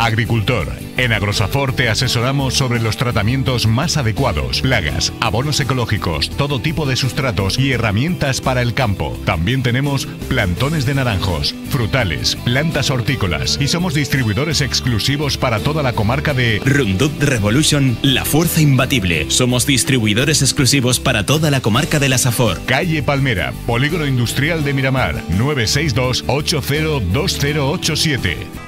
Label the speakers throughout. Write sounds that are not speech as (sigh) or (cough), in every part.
Speaker 1: Agricultor. En Agrosafor te asesoramos sobre los tratamientos más adecuados, plagas, abonos ecológicos, todo tipo de sustratos y herramientas para el campo. También tenemos plantones de naranjos, frutales, plantas hortícolas y somos distribuidores exclusivos para toda la comarca de Rundut Revolution, la fuerza imbatible. Somos distribuidores exclusivos para toda la comarca de la Safor. Calle Palmera, Polígono Industrial de Miramar, 962 802087.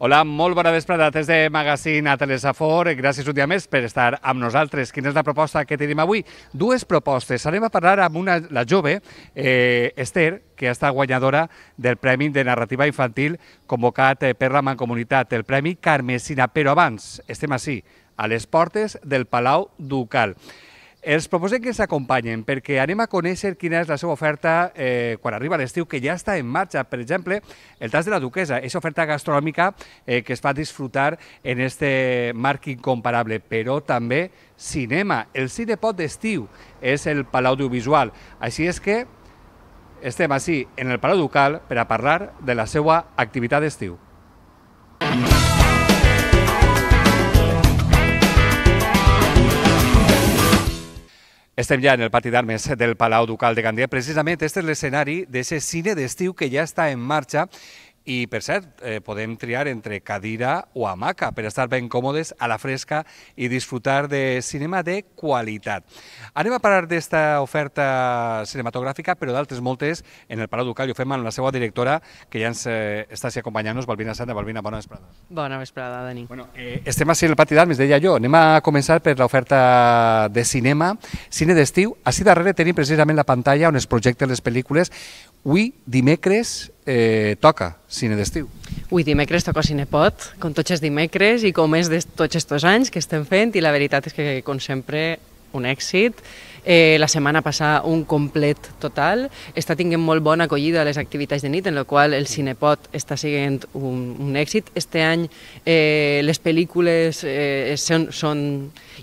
Speaker 2: Hola, molt bona vesprada des de Magazine a Telesafor. Gràcies un dia més per estar amb nosaltres. Quina és la proposta que tenim avui? Dues propostes. Anem a parlar amb una, la jove, eh, Esther, que ha estat guanyadora del Premi de Narrativa Infantil convocat eh, per la Mancomunitat, el Premi Carmesina. Però abans, estem així, a les portes del Palau Ducal. Els proposem que ens acompanyen perquè anem a conèixer quina és la seva oferta eh, quan arriba l'estiu, que ja està en marxa. Per exemple, el tas de la Duquesa, és oferta gastronòmica eh, que es va disfrutar en este marc incomparable, però també cinema. El pot d'estiu és el Palau Audiovisual. Així és que estem així en el Palau Ducal per a parlar de la seva activitat d'estiu. Estem ja en el pati d'armes del Palau Ducal de Gandia. Precisament, este és l'escenari d'aquest cine d'estiu que ja està en marxa i, per cert, eh, podem triar entre cadira o hamaca per estar ben còmodes a la fresca i disfrutar de cinema de qualitat. Anem a parlar d'esta oferta cinematogràfica, però d'altres moltes en el Palau Ducal i ho fem amb la seva directora, que ja ens eh, està acompanyant-nos, Balbina Santa. Balbina, bona vesprada.
Speaker 3: Bona vesprada, Dani. Bueno, eh, estem així en el
Speaker 2: pati d'Armes, deia jo. Anem a començar per l'oferta de cinema, cine d'estiu. Així darrere tenim precisament la pantalla on es projecten les pel·lícules Avui, dimecres, eh, toca cine d'estiu.
Speaker 3: Avui dimecres toca Cinepot, com tots els dimecres i com és de tots aquests anys que estem fent i la veritat és que, com sempre, un èxit. Eh, la setmana passada un complet total. Està tinguent molt bona acollida a les activitats de nit, en la qual el Cinepot està sent un, un èxit. Este any eh, les pel·lícules eh, són, són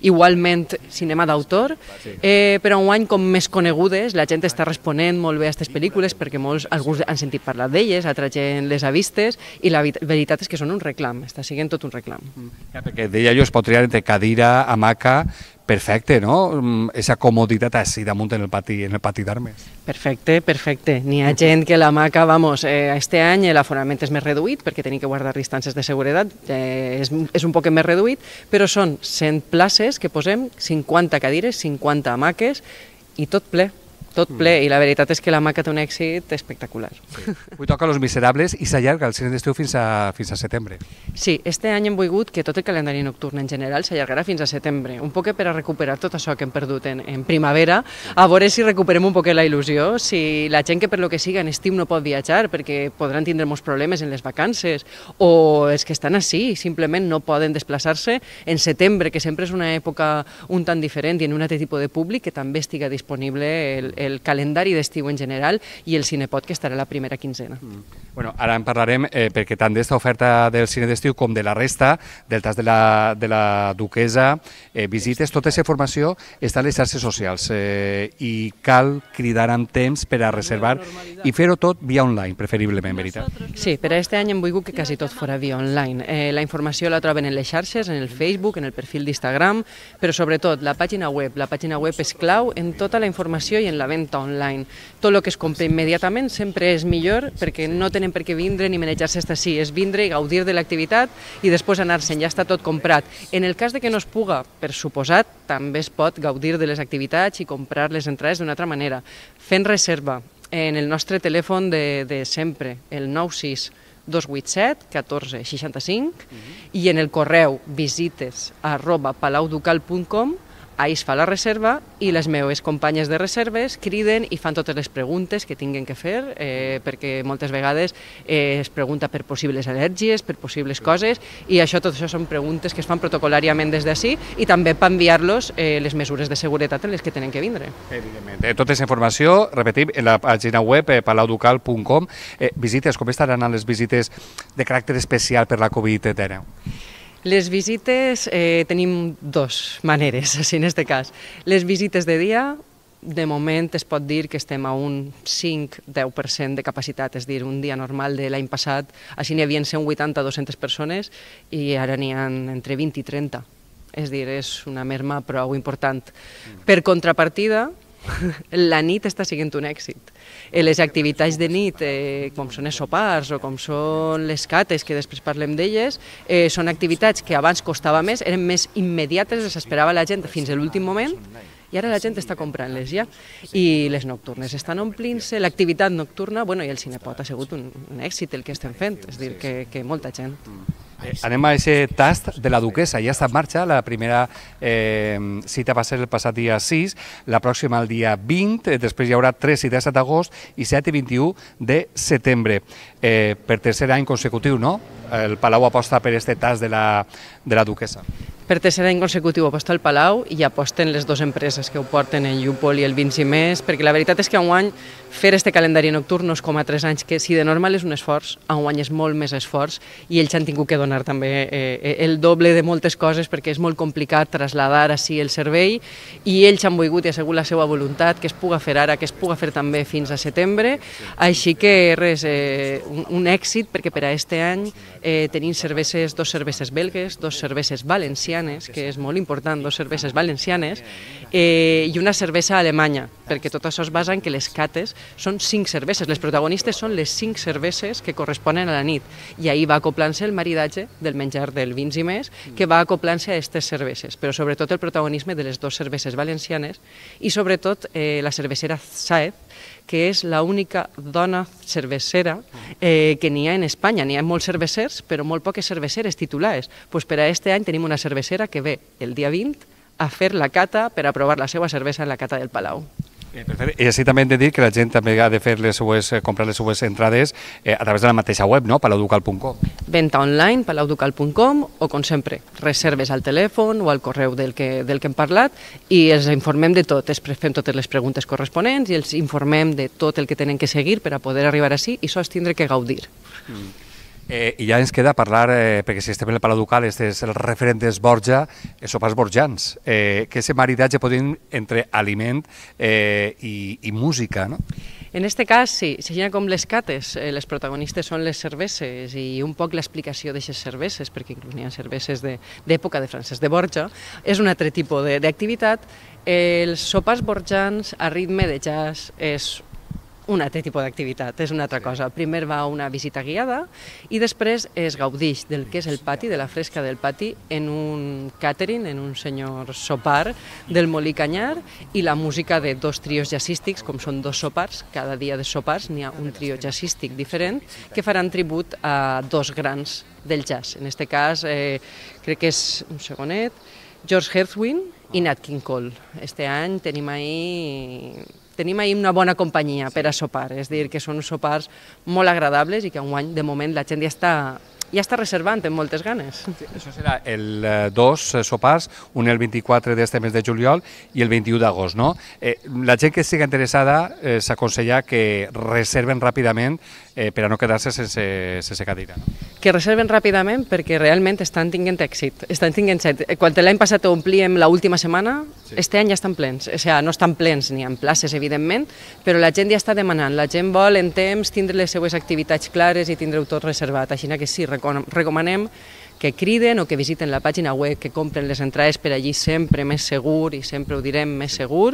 Speaker 3: igualment cinema d'autor, eh, però un any com més conegudes, la gent està responent molt bé a aquestes pel·lícules perquè molts, alguns han sentit parlar d'elles, altra gent les ha vistes i la veritat és que són un reclam, està sent tot un reclam. Mm.
Speaker 2: Ja, perquè deia jo es pot triar entre cadira, hamaca, perfecte, no? Mm, esa comoditat així damunt en el pati, en el pati d'armes.
Speaker 3: Perfecte, perfecte. N'hi ha gent que la maca, vamos, eh, este any l'aforament és més reduït perquè tenim que guardar distàncies de seguretat, eh, és, és un poc més reduït, però són 100 places que posem, 50 cadires, 50 maques i tot ple tot mm. ple, i la veritat és que la maca té un èxit espectacular. Sí.
Speaker 2: Vull toca Los Miserables i s'allarga el cine d'estiu fins, a, fins a setembre.
Speaker 3: Sí, este any hem volgut que tot el calendari nocturn en general s'allargarà fins a setembre, un poc per a recuperar tot això que hem perdut en, en primavera, a veure si recuperem un poc la il·lusió, si la gent que per lo que siga en estiu no pot viatjar perquè podran tindre molts problemes en les vacances, o els que estan així simplement no poden desplaçar-se en setembre, que sempre és una època un tant diferent i en un altre tipus de públic que també estiga disponible el, el el calendari d'estiu en general i el Cinepot, que estarà la primera quinzena. Mm. Bueno, ara
Speaker 2: en parlarem eh, perquè tant d'esta oferta del cine d'estiu com de la resta, del tas de la, de la duquesa, eh, visites, tota aquesta formació està a les xarxes socials eh, i cal cridar amb temps per a reservar i fer-ho tot via online, preferiblement, veritat.
Speaker 3: Sí, per a este any hem volgut que quasi tot fora via online. Eh, la informació la troben en les xarxes, en el Facebook, en el perfil d'Instagram, però sobretot la pàgina web. La pàgina web és clau en tota la informació i en la venda online. Tot el que es compra immediatament sempre és millor perquè no tenim tenen per què vindre ni manejar-se estar així, és vindre i gaudir de l'activitat i després anar-se'n, ja està tot comprat. En el cas de que no es puga, per suposat, també es pot gaudir de les activitats i comprar les entrades d'una altra manera, fent reserva en el nostre telèfon de, de sempre, el 96 287 14 65 uh -huh. i en el correu visites arroba palauducal.com Ahir es fa la reserva i les meves companyes de reserves criden i fan totes les preguntes que tinguen que fer, eh, perquè moltes vegades eh, es pregunta per possibles al·lèrgies, per possibles coses, i això, tot això són preguntes que es fan protocolàriament des d'ací i també per enviar-los eh, les mesures de seguretat en les que tenen que vindre. Evidentment.
Speaker 2: Eh, tota aquesta informació, repetim, en la pàgina web eh, palauducal.com. Eh, visites, com estaran les visites de caràcter especial per la Covid-19?
Speaker 3: Les visites eh, tenim dos maneres, (laughs) així en aquest cas. Les visites de dia, de moment es pot dir que estem a un 5-10% de capacitat, és dir, un dia normal de l'any passat, així n'hi havien 180-200 persones i ara n'hi ha entre 20 i 30. És dir, és una merma prou important. Per contrapartida, (laughs) la nit està sent un èxit. Eh, les activitats de nit, eh, com són els sopars o com són les cates, que després parlem d'elles, eh, són activitats que abans costava més, eren més immediates, les esperava la gent fins a l'últim moment, i ara la gent està comprant-les ja. I les nocturnes estan omplint-se, l'activitat nocturna, bueno, i el Cinepot ha sigut un, un èxit el que estem fent, és dir, que, que molta gent. Mm. Eh, anem
Speaker 2: a ese tast de la duquesa. Ja està en marxa, la primera eh, cita va ser el passat dia 6, la pròxima el dia 20, eh, després hi haurà 3 i a d'agost i 7 i 21 de setembre. Eh, per tercer any consecutiu, no? El Palau aposta per este tast de la, de la duquesa.
Speaker 3: Per tercer any consecutiu aposta el Palau i aposten les dues empreses que ho porten, el Llupol i el Vinci Més, perquè la veritat és que un any fer este calendari nocturn no és com a tres anys, que si de normal és un esforç, enguany és molt més esforç i ells han tingut que donar també eh, eh el doble de moltes coses perquè és molt complicat trasladar així el servei i ells han volgut i ha la seva voluntat que es puga fer ara, que es puga fer també fins a setembre, així que res, eh, un, un èxit perquè per a este any eh, tenim cerveses, dos cerveses belgues, dos cerveses valencianes, que és molt important, dos cerveses valencianes, eh, i una cervesa alemanya, perquè tot això es basa en que les cates són cinc cerveses. Les protagonistes són les cinc cerveses que corresponen a la nit. I ahir va acoplant-se el maridatge del menjar del vins i més, que va acoplant-se a aquestes cerveses, però sobretot el protagonisme de les dues cerveses valencianes i sobretot eh, la cervecera Saez, que és l'única dona cervecera eh, que n'hi ha en Espanya. N'hi ha molts cervecers, però molt poques cerveceres titulars. Pues per a aquest any tenim una cervecera que ve el dia 20 a fer la cata per a provar la seva cervesa en la cata del Palau. Eh, Perfecte.
Speaker 2: I així també hem de dir que la gent també ha de fer les seues, eh, comprar les seues entrades eh, a través de la mateixa web, no? palauducal.com.
Speaker 3: Venta online, palauducal.com o, com sempre, reserves al telèfon o al correu del que, del que hem parlat i els informem de tot, els fem totes les preguntes corresponents i els informem de tot el que tenen que seguir per a poder arribar així i sols tindre que gaudir. Mm.
Speaker 2: Eh, I ja ens queda parlar, eh, perquè si estem en el Palau Ducal, este és el referent d'Esborja, Borja, eh, sopars borjans. Eh, que ese maridatge podem entre aliment eh, i, i música, no?
Speaker 3: En este cas, sí, s'agina com les cates. Eh, les protagonistes són les cerveses i un poc l'explicació d'aquestes cerveses, perquè inclús n'hi ha cerveses d'època de, de Francesc de Borja. És un altre tipus d'activitat. Els sopars borjans a ritme de jazz és un altre tipus d'activitat, és una altra cosa. Primer va una visita guiada i després es gaudix del que és el pati, de la fresca del pati, en un catering, en un senyor sopar del Molí Canyar i la música de dos trios jazzístics, com són dos sopars, cada dia de sopars n'hi ha un trio jazzístic diferent, que faran tribut a dos grans del jazz. En aquest cas, eh, crec que és un segonet, George Herthwin i ah. Nat King Cole. Este any tenim ahí tenim ahir una bona companyia sí. per a sopar, és dir, que són sopars molt agradables i que enguany, de moment, la gent ja està ja està reservant amb moltes ganes. Sí, això serà
Speaker 2: el eh, dos eh, sopars, un el 24 d'este mes de juliol i el 21 d'agost, no? Eh, la gent que estigui interessada eh, s'aconsella que reserven ràpidament eh, per a no quedar-se sense, sense cadira. No?
Speaker 3: Que reserven ràpidament perquè realment estan tinguent èxit. Estan tinguent èxit. Eh, quan l'any passat ho omplíem l'última setmana, sí. este any ja estan plens. O sigui, no estan plens ni en places, evidentment, però la gent ja està demanant. La gent vol en temps tindre les seues activitats clares i tindre-ho tot reservat. Així que sí, recomanem que criden o que visiten la pàgina web, que compren les entrades per allí sempre més segur i sempre ho direm més segur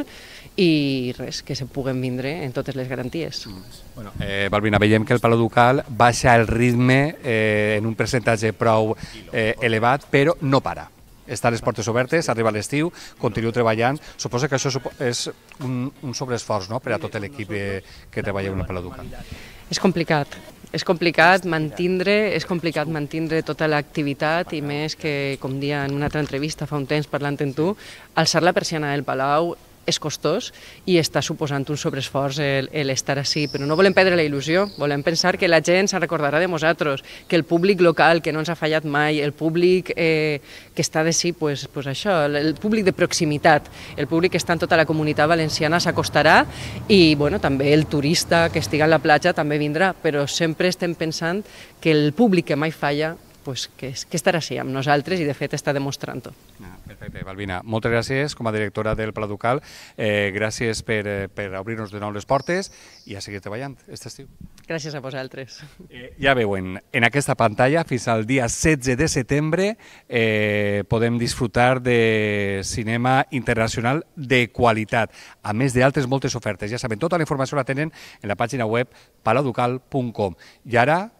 Speaker 3: i res, que se puguen vindre en totes les garanties. Mm. Bueno,
Speaker 2: eh, Balbina, veiem que el Palau Ducal baixa el ritme eh, en un percentatge prou eh, elevat, però no para. Està les portes obertes, arriba l'estiu, continuo treballant. Suposa que això és un, un sobreesforç no? per a tot l'equip eh, que treballa en el Palau Ducal.
Speaker 3: És complicat, és complicat mantindre, és complicat mantindre tota l'activitat i més que, com dia en una altra entrevista fa un temps parlant amb tu, alçar la persiana del Palau és costós i està suposant un sobreesforç l'estar així, però no volem perdre la il·lusió, volem pensar que la gent se'n recordarà de nosaltres, que el públic local que no ens ha fallat mai, el públic eh, que està de sí, pues, pues això, el públic de proximitat, el públic que està en tota la comunitat valenciana s'acostarà i bueno, també el turista que estiga a la platja també vindrà, però sempre estem pensant que el públic que mai falla pues, que, que estarà així amb nosaltres i de fet està demostrant-ho. Ah.
Speaker 2: Perfecte, Balbina. Moltes gràcies com a directora del Pla Ducal. Eh, gràcies per, eh, per obrir-nos de nou les portes i a seguir treballant aquest estiu.
Speaker 3: Gràcies a vosaltres. Eh, ja
Speaker 2: veuen, en aquesta pantalla, fins al dia 16 de setembre, eh, podem disfrutar de cinema internacional de qualitat, a més d'altres moltes ofertes. Ja saben, tota la informació la tenen en la pàgina web paladucal.com. I ara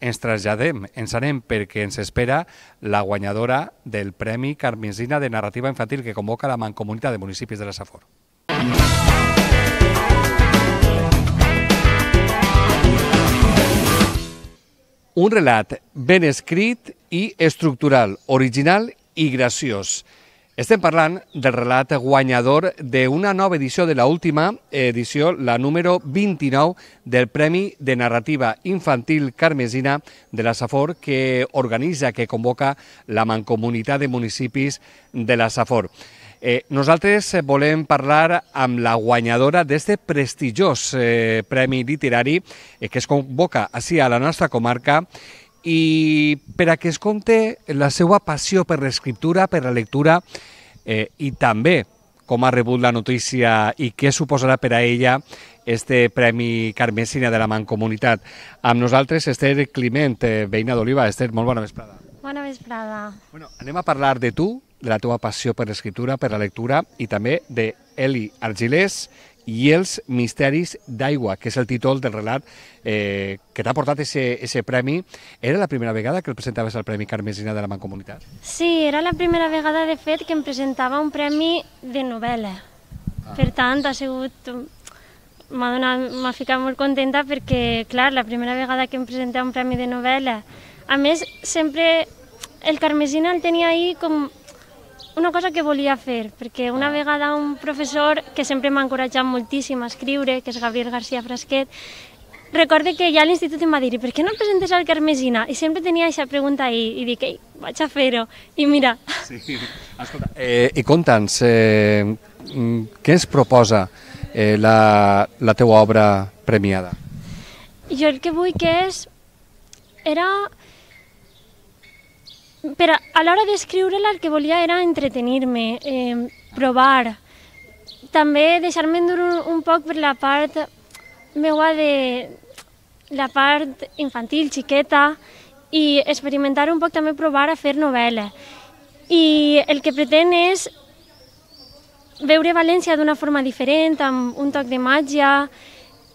Speaker 2: ens traslladem, ens anem perquè ens espera la guanyadora del Premi Carmesina de Narrativa Infantil que convoca la Mancomunitat de Municipis de la Safor. Un relat ben escrit i estructural, original i graciós. Estem parlant del relat guanyador d'una nova edició de la última edició, la número 29 del Premi de Narrativa Infantil Carmesina de la Safor que organitza, que convoca la Mancomunitat de Municipis de la Safor. Eh, nosaltres volem parlar amb la guanyadora d'aquest prestigiós eh, Premi Literari eh, que es convoca així a la nostra comarca i per a que es conte la seva passió per l'escriptura, per la lectura eh, i també com ha rebut la notícia i què suposarà per a ella este Premi Carmesina de la Mancomunitat. Amb nosaltres, Esther Climent, eh, veïna d'Oliva. Esther, molt bona vesprada.
Speaker 4: Bona vesprada. Bueno,
Speaker 2: anem a parlar de tu, de la teva passió per l'escriptura, per la lectura i també de Eli Argilés, i els misteris d'aigua, que és el títol del relat eh, que t'ha portat ese, ese premi. Era la primera vegada que el presentaves al Premi Carmesina de la Mancomunitat?
Speaker 4: Sí, era la primera vegada, de fet, que em presentava un premi de novel·la. Ah. Per tant, ha sigut m'ha ficat molt contenta perquè, clar, la primera vegada que em presentava un premi de novel·la. A més, sempre el Carmesina el tenia ahí com una cosa que volia fer, perquè una ah. vegada un professor que sempre m'ha encoratjat moltíssim a escriure, que és Gabriel García Frasquet, recorde que ja a l'institut em va dir per què no presentes al Carmesina? I sempre tenia aquesta pregunta i, i dic, ei, vaig a fer-ho. I mira... Sí, (laughs) escolta,
Speaker 2: eh, eh, i conta'ns, eh, mm, què ens proposa eh, la, la teua obra premiada?
Speaker 4: Jo el que vull que és... Era però a, a l'hora d'escriure-la el que volia era entretenir-me, eh, provar, també deixar-me endur un, un poc per la part meua de la part infantil, xiqueta, i experimentar un poc també provar a fer novel·la. I el que pretén és veure València d'una forma diferent, amb un toc de màgia,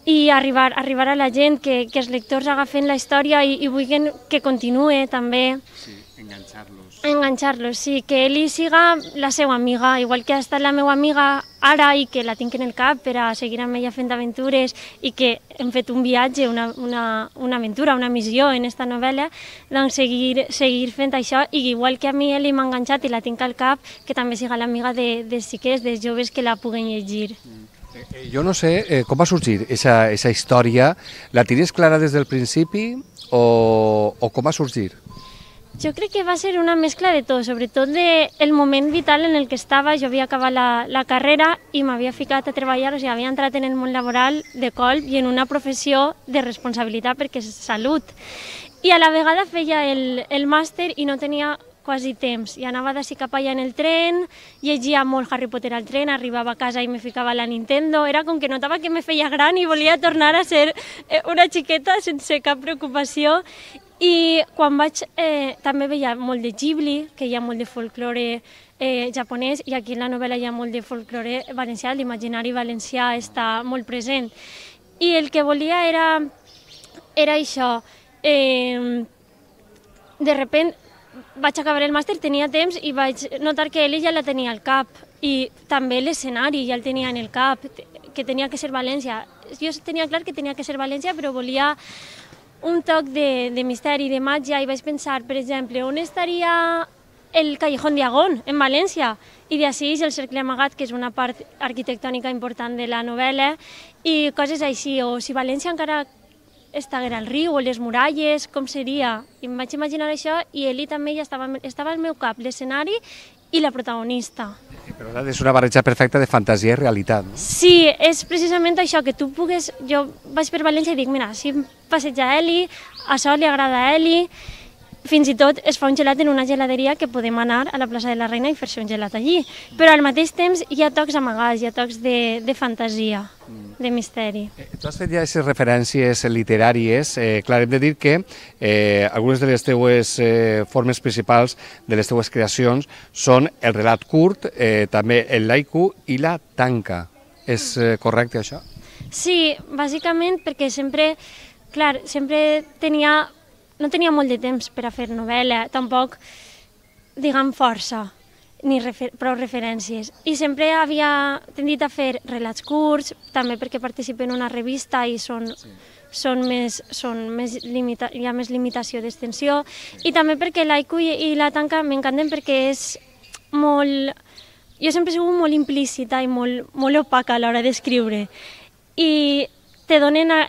Speaker 4: i arribar, arribar a la gent, que, que els lectors agafen la història i, i vulguin que continue també. Sí. Enganxar-los. Enganxar-los, sí, que ell siga la seva amiga, igual que ha estat la meva amiga ara i que la tinc en el cap per a seguir amb ella fent aventures i que hem fet un viatge, una, una, una aventura, una missió en esta novel·la, doncs seguir, seguir fent això i igual que a mi ell m'ha enganxat i la tinc al cap, que també siga l'amiga de, de xiquets, de joves que la puguen llegir. Mm.
Speaker 2: Eh, eh, jo no sé eh, com va sorgir esa, esa història. La tenies clara des del principi o, o com va sorgir?
Speaker 4: Jo crec que va ser una mescla de tot, sobretot de el moment vital en el que estava. Jo havia acabat la, la carrera i m'havia ficat a treballar, o sigui, havia entrat en el món laboral de colp i en una professió de responsabilitat perquè és salut. I a la vegada feia el, el màster i no tenia quasi temps. I anava d'ací cap allà en el tren, llegia molt Harry Potter al tren, arribava a casa i me ficava la Nintendo. Era com que notava que me feia gran i volia tornar a ser eh, una xiqueta sense cap preocupació. I quan vaig, eh, també veia molt de Ghibli, que hi ha molt de folklore eh, japonès, i aquí en la novel·la hi ha molt de folklore valencià, l'imaginari valencià està molt present. I el que volia era, era això, eh, de repent vaig acabar el màster, tenia temps i vaig notar que ell ja la tenia al cap i també l'escenari ja el tenia en el cap, que tenia que ser València. Jo tenia clar que tenia que ser València, però volia un toc de, de misteri, de màgia, i vaig pensar, per exemple, on estaria el Callejón Diagon, en València, i d'ací el Cercle Amagat, que és una part arquitectònica important de la novel·la, i coses així, o si València encara estiguera al riu o les muralles, com seria? I em vaig imaginar això i ell també ja estava, estava al meu cap, l'escenari i la protagonista.
Speaker 2: Però és una barreja perfecta de fantasia i realitat. No? Sí,
Speaker 4: és precisament això, que tu pugues... Jo vaig per València i dic, mira, si passeja a Eli, això li agrada a Eli, fins i tot es fa un gelat en una geladeria que podem anar a la plaça de la Reina i fer-se un gelat allí. Però al mateix temps hi ha tocs amagats, hi ha tocs de, de fantasia, mm. de misteri. Eh,
Speaker 2: eh, tu has fet ja aquestes referències literàries. Eh, clar, hem de dir que eh, algunes de les teues eh, formes principals de les teues creacions són el relat curt, eh, també el laicu i la tanca. És eh, correcte això?
Speaker 4: Sí, bàsicament perquè sempre, clar, sempre tenia no tenia molt de temps per a fer novel·la, tampoc, diguem, força ni refer prou referències. I sempre havia tendit a fer relats curts, també perquè participo en una revista i són, sí. són més, són més limita hi ha més limitació d'extensió, i també perquè l'Aiku i, i la Tanca m'encanten perquè és molt... Jo sempre he sigut molt implícita i molt, molt opaca a l'hora d'escriure. I te donen a,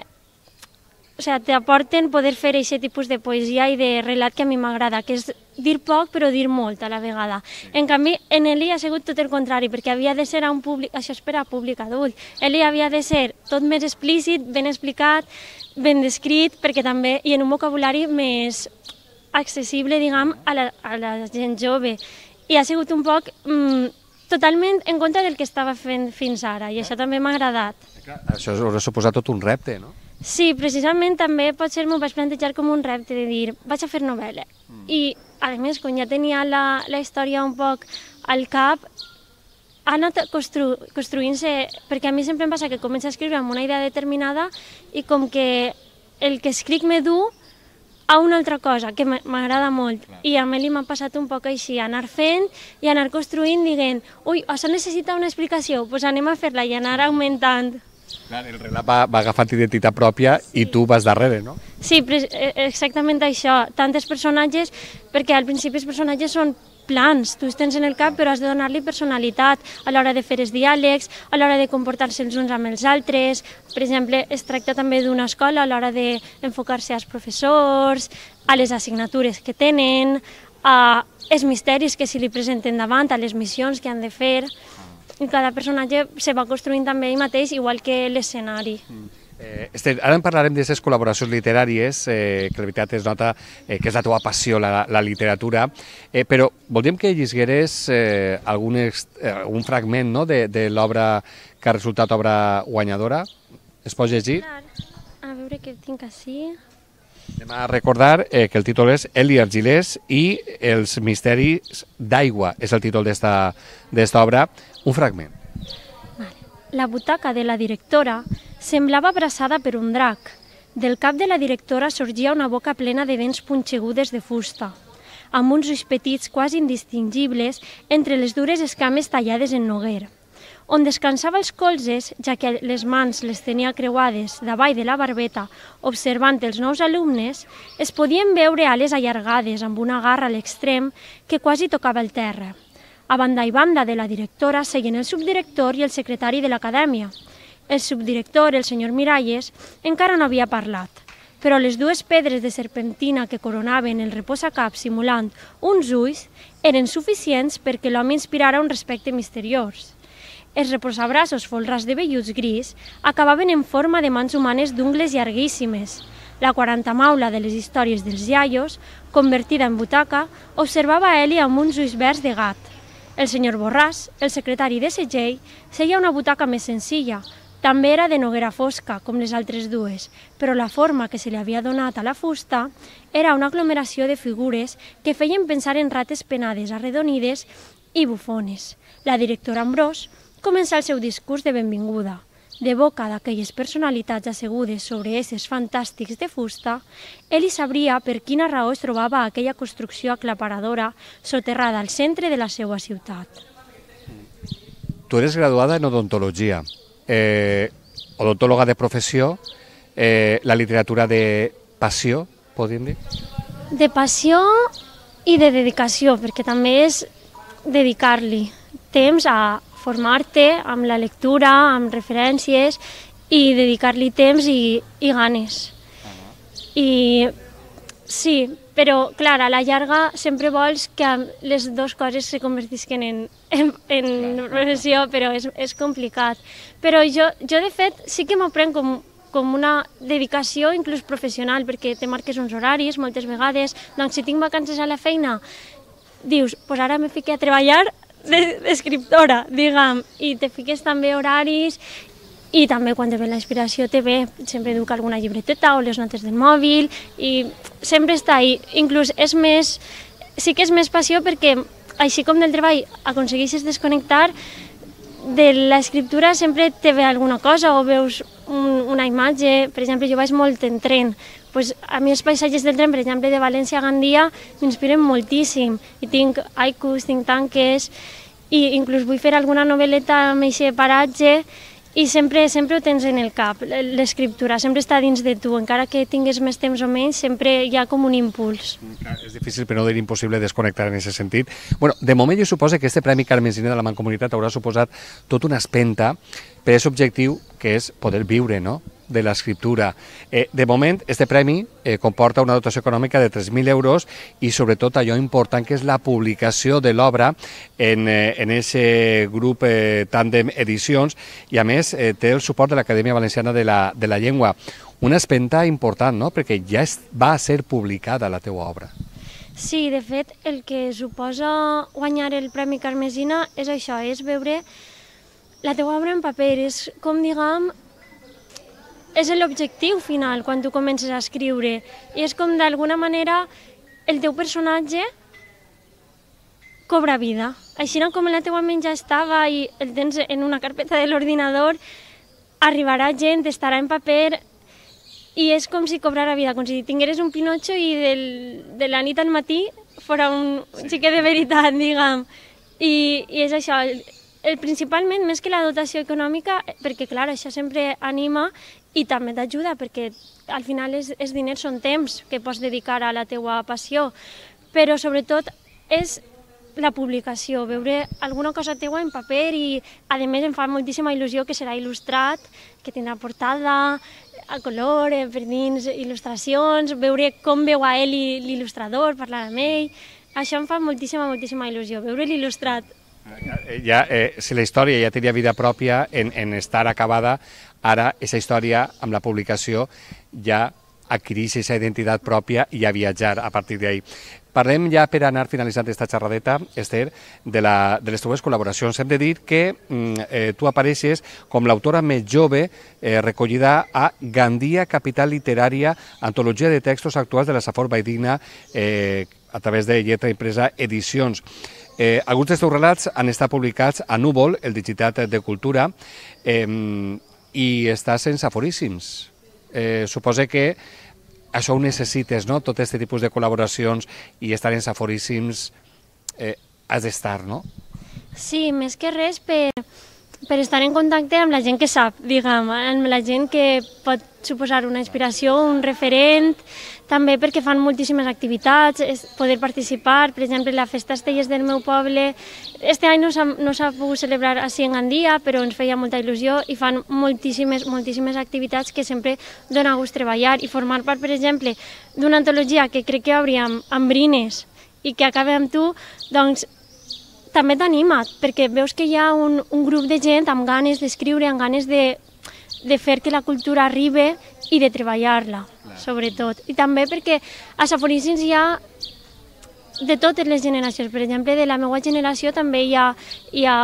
Speaker 4: o te t'aporten poder fer aquest tipus de poesia i de relat que a mi m'agrada, que és dir poc però dir molt a la vegada. En canvi, en Eli ha sigut tot el contrari, perquè havia de ser a un públic, això és per a públic adult, Eli havia de ser tot més explícit, ben explicat, ben descrit, perquè també, i en un vocabulari més accessible, diguem, a la, a la gent jove. I ha sigut un poc mmm, totalment en contra del que estava fent fins ara, i això ah. també m'ha agradat.
Speaker 2: Això us ha suposat tot un repte, no?
Speaker 4: Sí, precisament també potser m'ho vaig plantejar com un repte de dir, vaig a fer novel·la. Mm. I, a més, quan ja tenia la, la història un poc al cap, ha anat constru, construint-se, perquè a mi sempre em passa que començo a escriure amb una idea determinada i com que el que escric me du a una altra cosa que m'agrada molt Clar. i a Meli m'ha passat un poc així, anar fent i anar construint dient, ui, això necessita una explicació, doncs pues anem a fer-la i anar augmentant. Clar, el relat
Speaker 2: va, va agafant identitat pròpia sí. i tu vas darrere, no?
Speaker 4: Sí, e, exactament això. Tantes personatges, perquè al principi els personatges són plans, tu els tens en el cap però has de donar-li personalitat a l'hora de fer els diàlegs, a l'hora de comportar-se els uns amb els altres, per exemple, es tracta també d'una escola a l'hora d'enfocar-se als professors, a les assignatures que tenen, a els misteris que s'hi li presenten davant, a les missions que han de fer i cada personatge se va construint també ell mateix, igual que l'escenari. Mm. Eh,
Speaker 2: este, ara en parlarem d'aquestes col·laboracions literàries, eh, que la veritat es nota eh, que és la teva passió, la, la literatura, eh, però voldríem que llisgueres eh, algun, eh, algun fragment no, de, de l'obra que ha resultat obra guanyadora. Es pot llegir?
Speaker 4: A veure què tinc així. Anem a
Speaker 2: recordar eh, que el títol és Eli Argilés i els misteris d'aigua, és el títol d'esta obra. Un fragment.
Speaker 4: La butaca de la directora semblava abraçada per un drac. Del cap de la directora sorgia una boca plena de dents punxegudes de fusta, amb uns ulls petits quasi indistingibles entre les dures escames tallades en noguer. On descansava els colzes, ja que les mans les tenia creuades davall de la barbeta, observant els nous alumnes, es podien veure ales allargades amb una garra a l'extrem que quasi tocava el terra a banda i banda de la directora seguen el subdirector i el secretari de l'acadèmia. El subdirector, el senyor Miralles, encara no havia parlat, però les dues pedres de serpentina que coronaven el reposacap simulant uns ulls eren suficients perquè l'home inspirara un respecte misteriós. Els reposabraços folrats de velluts gris acabaven en forma de mans humanes d'ungles llarguíssimes. La quaranta maula de les històries dels iaios, convertida en butaca, observava Eli amb uns ulls verds de gat. El senyor Borràs, el secretari de Segell, seia una butaca més senzilla. També era de noguera fosca, com les altres dues, però la forma que se li havia donat a la fusta era una aglomeració de figures que feien pensar en rates penades arredonides i bufones. La directora Ambrós comença el seu discurs de benvinguda – de boca d'aquelles personalitats assegudes sobre éssers fantàstics de fusta, ell sabria per quina raó es trobava aquella construcció aclaparadora soterrada al centre de la seva ciutat.
Speaker 2: Tu eres graduada en odontologia, eh, odontòloga de professió, eh, la literatura de passió, podríem dir?
Speaker 4: De passió i de dedicació, perquè també és dedicar-li temps a, formar-te amb la lectura, amb referències i dedicar-li temps i, i ganes. I sí, però clar, a la llarga sempre vols que les dues coses se convertisquen en, en, en professió, però és, és complicat. Però jo, jo de fet sí que m'ho prenc com, com una dedicació inclús professional, perquè te marques uns horaris moltes vegades, doncs si tinc vacances a la feina, dius, pues ara me fiqué a treballar d'escriptora, diguem, i te fiques també horaris i també quan te ve la inspiració te ve, sempre duc alguna llibreteta o les notes del mòbil i sempre està ahí. Inclús és més, sí que és més passió perquè així com del treball aconsegueixes desconnectar, de l'escriptura sempre te ve alguna cosa o veus un, una imatge, per exemple, jo vaig molt en tren, pues, a mi els paisatges del tren, per exemple, de València a Gandia, m'inspiren moltíssim, i tinc haikus, tinc tanques, i inclús vull fer alguna novel·leta amb aquest paratge, i sempre, sempre ho tens en el cap, l'escriptura, sempre està dins de tu, encara que tingues més temps o menys, sempre hi ha com un impuls. Mm,
Speaker 2: és difícil, però no dir impossible desconnectar en aquest sentit. Bueno, de moment jo suposo que este Premi Carmesina de la Mancomunitat haurà suposat tot una espenta per aquest objectiu que és poder viure, no? de l'escriptura. Eh, de moment, este premi eh, comporta una dotació econòmica de 3.000 euros i sobretot allò important que és la publicació de l'obra en, eh, en ese grup eh, Tandem Edicions i a més eh, té el suport de l'Acadèmia Valenciana de la, de la Llengua. Una espenta important, no?, perquè ja es, va ser publicada la teua obra.
Speaker 4: Sí, de fet, el que suposa guanyar el Premi Carmesina és això, és veure la teva obra en paper, és com, diguem, és l'objectiu final quan tu comences a escriure. I és com d'alguna manera el teu personatge cobra vida. Així no com la teua ment ja estava i el tens en una carpeta de l'ordinador, arribarà gent, estarà en paper, i és com si cobrara vida, com si tingueres un pinotxo i del, de la nit al matí fora un sí. xiquet de veritat, diguem. I, i és això, el, el, principalment, més que la dotació econòmica, eh, perquè clar, això sempre anima i també d'ajuda, perquè al final és, és diners, són temps que pots dedicar a la teua passió, però sobretot és la publicació, veure alguna cosa teua en paper i a més em fa moltíssima il·lusió que serà il·lustrat, que tindrà portada, a color, eh, per dins il·lustracions, veure com veu a ell l'il·lustrador, parlar amb ell, això em fa moltíssima, moltíssima il·lusió, veure l'il·lustrat
Speaker 2: ja, eh, si la història ja tenia vida pròpia en, en estar acabada, ara aquesta història amb la publicació ja adquirir aquesta identitat pròpia i a viatjar a partir d'ahir. Parlem ja per anar finalitzant aquesta xerradeta, Esther, de, la, de les teves col·laboracions. Hem de dir que mm, eh, tu apareixes com l'autora més jove eh, recollida a Gandia, Capital Literària, antologia de textos actuals de la Safor Baidina, eh, a través de Lletra Impresa Edicions. Eh, alguns dels teus relats han estat publicats a Núvol, el digitat de Cultura, eh, i està sense aforíssims. Eh, suposa que això ho necessites, no?, tot aquest tipus de col·laboracions i estar sense aforíssims eh, has
Speaker 4: d'estar, no? Sí, més que res per, per estar en contacte amb la gent que sap, diguem, amb la gent que pot suposar una inspiració, un referent, també perquè fan moltíssimes activitats, és poder participar, per exemple, la Festa Estelles del meu poble, este any no s'ha no pogut celebrar així en Gandia, però ens feia molta il·lusió i fan moltíssimes, moltíssimes activitats que sempre dona gust treballar i formar part, per exemple, d'una antologia que crec que hauríem amb, Brines i que acabem amb tu, doncs també t'anima, perquè veus que hi ha un, un grup de gent amb ganes d'escriure, amb ganes de, de fer que la cultura arribi i de treballar-la, sobretot. I també perquè a Saforíssims hi ha de totes les generacions. Per exemple, de la meva generació també hi ha, hi ha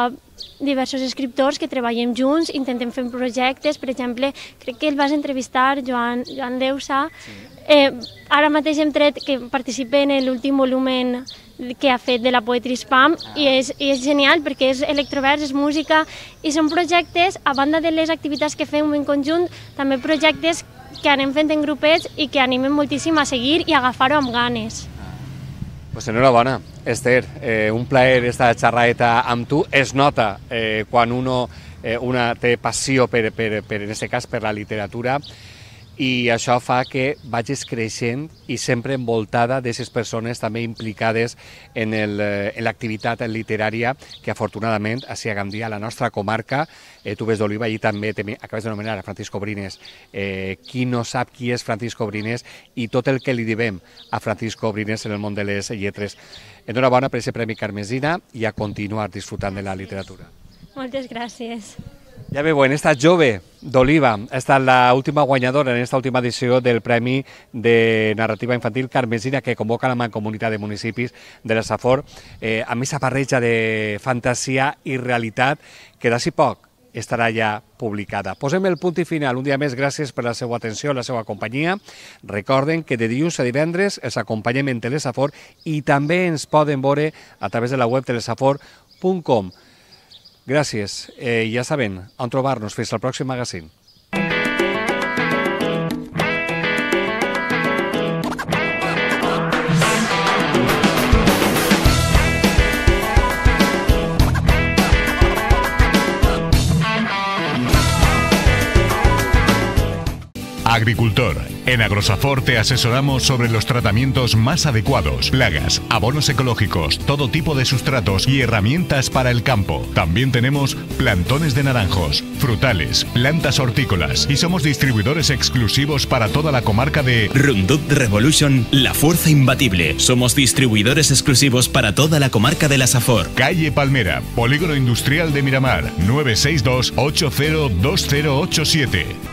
Speaker 4: diversos escriptors que treballem junts, intentem fer projectes, per exemple, crec que el vas entrevistar, Joan, Joan Deusa, sí Eh, ara mateix hem tret que participe en l'últim volumen que ha fet de la Poetry Spam i és, i és genial perquè és electrovers, és música i són projectes, a banda de les activitats que fem en conjunt, també projectes que anem fent en grupets i que animen moltíssim a seguir i agafar-ho amb ganes.
Speaker 2: Pues enhorabona, Esther. Eh, un plaer esta xerraeta amb tu. Es nota eh, quan uno eh, una té passió per, per, per, en aquest cas, per la literatura i això fa que vagis creixent i sempre envoltada d'aquestes persones també implicades eh, en l'activitat literària que afortunadament a Sia Gandia, a la nostra comarca, eh, tu ves d'Oliva i també, també acabes de nomenar a Francisco Brines. Eh, qui no sap qui és Francisco Brines i tot el que li divem a Francisco Brines en el món de les lletres. Enhorabona per aquest Premi Carmesina i a continuar disfrutant de la literatura.
Speaker 4: Moltes gràcies.
Speaker 2: Ja veuen, esta jove d'Oliva ha estat l'última guanyadora en esta última edició del Premi de Narrativa Infantil Carmesina que convoca la Mancomunitat de Municipis de la Safor eh, amb aquesta barreja de fantasia i realitat que d'ací poc estarà ja publicada. Posem el punt i final. Un dia més, gràcies per la seva atenció, la seva companyia. Recorden que de dilluns a divendres els acompanyem en Telesafor i també ens poden veure a través de la web telesafor.com Gràcies. Eh, ja saben, on trobar-nos. Fins al pròxim magazine.
Speaker 1: agricultor. En Agrosafor te asesoramos sobre los tratamientos más adecuados, plagas, abonos ecológicos, todo tipo de sustratos y herramientas para el campo. También tenemos plantones de naranjos, frutales, plantas hortícolas y somos distribuidores exclusivos para toda la comarca de Rundut Revolution, la fuerza imbatible. Somos distribuidores exclusivos para toda la comarca de la Safor. Calle Palmera, Polígono Industrial de Miramar, 962 802087.